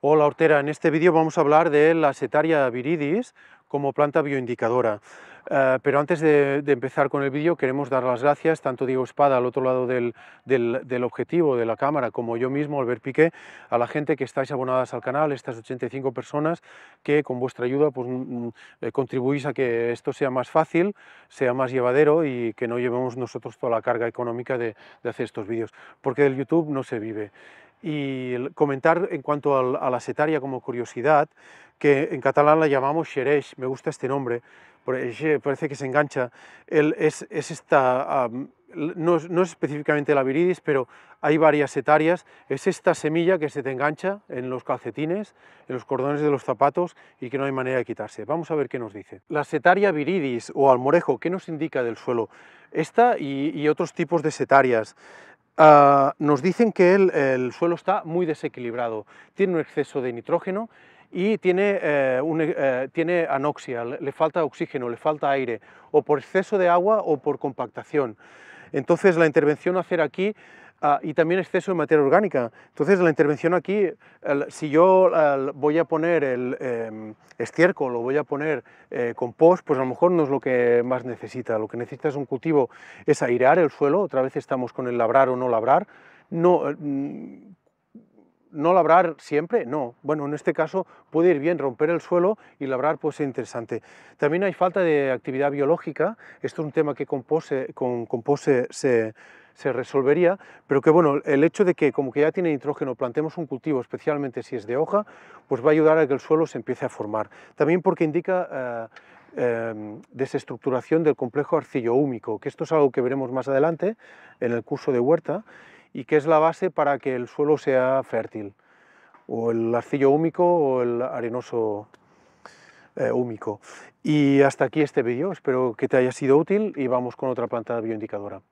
Hola Hortera, en este vídeo vamos a hablar de la setaria viridis como planta bioindicadora. Eh, pero antes de, empezar con el vídeo queremos dar las gracias tanto Diego Espada al otro lado del, objetivo de la cámara como yo mismo, Albert Piqué, a la gente que estáis abonadas al canal, estas 85 personas que con vuestra ayuda pues, mm, mm, eh, contribuís a que esto sea más fácil, sea más llevadero y que no llevemos nosotros toda la carga económica de, hacer estos vídeos, porque del YouTube no se vive. Y comentar en cuanto a la setaria como curiosidad, que en catalán la llamamos xereix, me gusta este nombre, parece que se engancha, es, esta, no, es, específicamente la viridis, pero hay varias setarias, es esta semilla que se te engancha en los calcetines, en los cordones de los zapatos y que no hay manera de quitarse. Vamos a ver qué nos dice. La setaria viridis o almorejo, ¿qué nos indica del suelo? Esta y otros tipos de setarias. Ah, nos dicen que el, suelo está muy desequilibrado, tiene un exceso de nitrógeno y tiene, eh, eh, tiene anoxia, le, falta oxígeno, le falta aire, o por exceso de agua o por compactación. Entonces la intervención a hacer aquí Ah, y también exceso de materia orgánica. Entonces la intervención aquí, si yo voy a poner el em, estiércol o voy a poner eh, compost, pues a lo mejor no es lo que más necesita. Lo que necesita es un cultivo, es airear el suelo, otra vez estamos con el labrar o no labrar, no, eh, no labrar siempre, no. Bueno, en este caso puede ir bien romper el suelo y labrar pues ser interesante. También hay falta de actividad biológica, esto es un tema que compose, con compose se, resolvería, pero que bueno, el hecho de que como que ya tiene nitrógeno plantemos un cultivo, especialmente si es de hoja, pues va a ayudar a que el suelo se empiece a formar. También porque indica... Eh, em, desestructuración del complejo arcillo húmico, que esto es algo que veremos más adelante en el curso de huerta, y que es la base para que el suelo sea fértil, o el arcillo húmico o el arenoso eh, húmico. Y hasta aquí este vídeo, espero que te haya sido útil y vamos con otra planta bioindicadora.